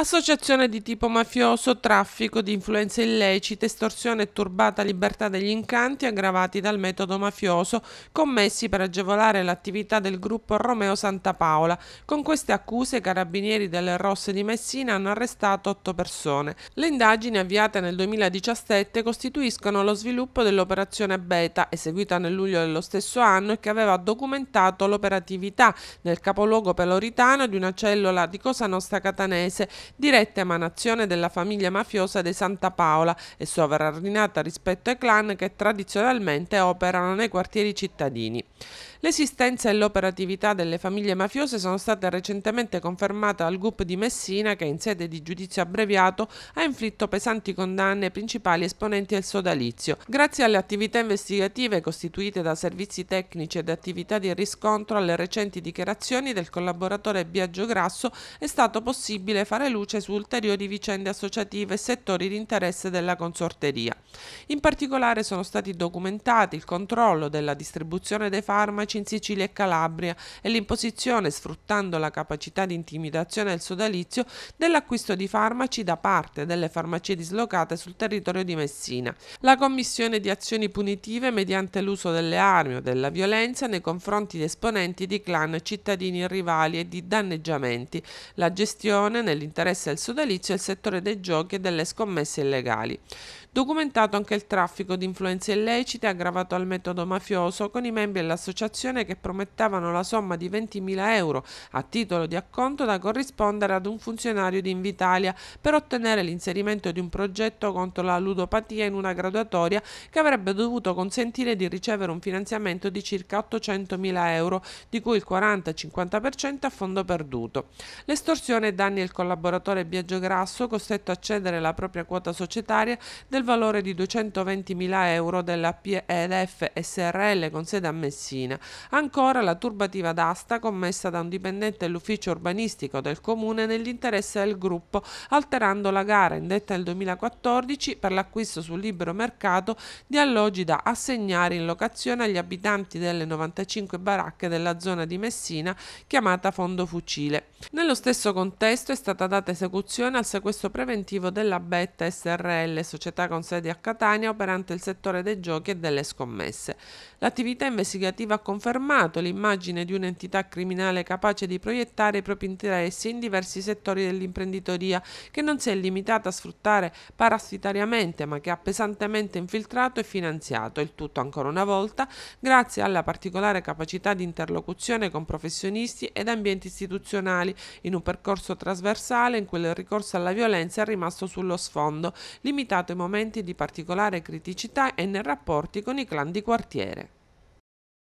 associazione di tipo mafioso, traffico di influenze illecite, estorsione e turbata libertà degli incanti aggravati dal metodo mafioso commessi per agevolare l'attività del gruppo Romeo Santa Paola. Con queste accuse i carabinieri delle Rosse di Messina hanno arrestato otto persone. Le indagini avviate nel 2017 costituiscono lo sviluppo dell'operazione Beta, eseguita nel luglio dello stesso anno e che aveva documentato l'operatività nel capoluogo peloritano di una cellula di Cosa Nostra Catanese diretta emanazione della famiglia mafiosa dei Santa Paola e sovraordinata rispetto ai clan che tradizionalmente operano nei quartieri cittadini. L'esistenza e l'operatività delle famiglie mafiose sono state recentemente confermate dal GUP di Messina che in sede di giudizio abbreviato ha inflitto pesanti condanne ai principali esponenti del sodalizio. Grazie alle attività investigative costituite da servizi tecnici ed attività di riscontro alle recenti dichiarazioni del collaboratore Biagio Grasso è stato possibile fare luce su ulteriori vicende associative e settori di interesse della consorteria. In particolare sono stati documentati il controllo della distribuzione dei farmaci in Sicilia e Calabria e l'imposizione, sfruttando la capacità di intimidazione del sodalizio, dell'acquisto di farmaci da parte delle farmacie dislocate sul territorio di Messina. La commissione di azioni punitive mediante l'uso delle armi o della violenza nei confronti di esponenti di clan cittadini rivali e di danneggiamenti, la gestione nell'interesse del sodalizio del settore dei giochi e delle scommesse illegali. Documentato anche il traffico di influenze illecite aggravato al metodo mafioso con i membri dell'associazione assicurazione che promettevano la somma di 20.000 euro a titolo di acconto da corrispondere ad un funzionario di Invitalia per ottenere l'inserimento di un progetto contro la ludopatia in una graduatoria che avrebbe dovuto consentire di ricevere un finanziamento di circa 800.000 euro, di cui il 40-50% a fondo perduto. L'estorsione danni il collaboratore Biagio Grasso, costretto a cedere la propria quota societaria del valore di 220.000 euro della PEDF SRL con sede a Messina, Ancora la turbativa d'asta commessa da un dipendente dell'ufficio urbanistico del comune nell'interesse del gruppo, alterando la gara indetta nel 2014 per l'acquisto sul libero mercato di alloggi da assegnare in locazione agli abitanti delle 95 baracche della zona di Messina chiamata Fondo Fucile. Nello stesso contesto è stata data esecuzione al sequestro preventivo della Betta SRL, società con sede a Catania operante il settore dei giochi e delle scommesse. L'attività investigativa ha confermato confermato l'immagine di un'entità criminale capace di proiettare i propri interessi in diversi settori dell'imprenditoria, che non si è limitata a sfruttare parassitariamente, ma che ha pesantemente infiltrato e finanziato, il tutto ancora una volta grazie alla particolare capacità di interlocuzione con professionisti ed ambienti istituzionali, in un percorso trasversale in cui il ricorso alla violenza è rimasto sullo sfondo, limitato ai momenti di particolare criticità e nei rapporti con i clan di quartiere.